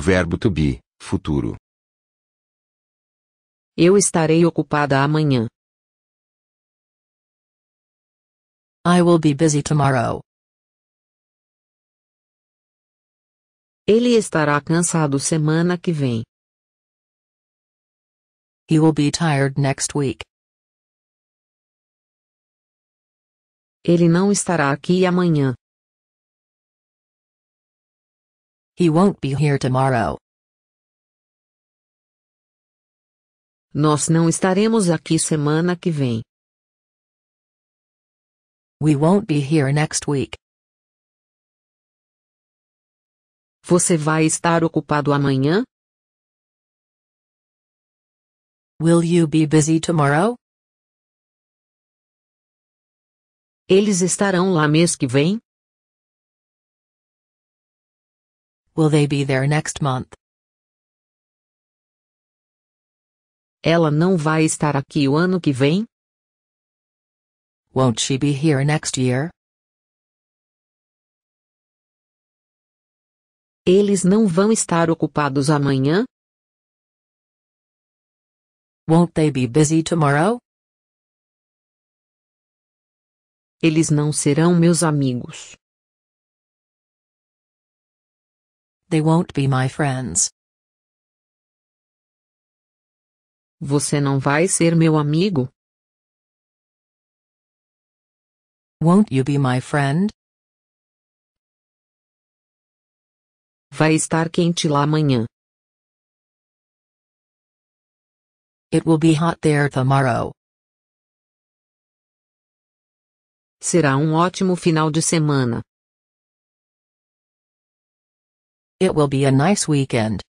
Verbo to be, futuro. Eu estarei ocupada amanhã. I will be busy tomorrow. Ele estará cansado semana que vem. He will be tired next week. Ele não estará aqui amanhã. He won't be here tomorrow. Nós não estaremos aqui semana que vem. We won't be here next week. Você vai estar ocupado amanhã? Will you be busy tomorrow? Eles estarão lá mês que vem? Will they be there next month? Ela não vai estar aqui o ano que vem? Won't she be here next year? Eles não vão estar ocupados amanhã? Won't they be busy tomorrow? Eles não serão meus amigos. They won't be my friends. Você não vai ser meu amigo? Won't you be my friend? Vai estar quente lá amanhã. It will be hot there tomorrow. Será um ótimo final de semana. It will be a nice weekend.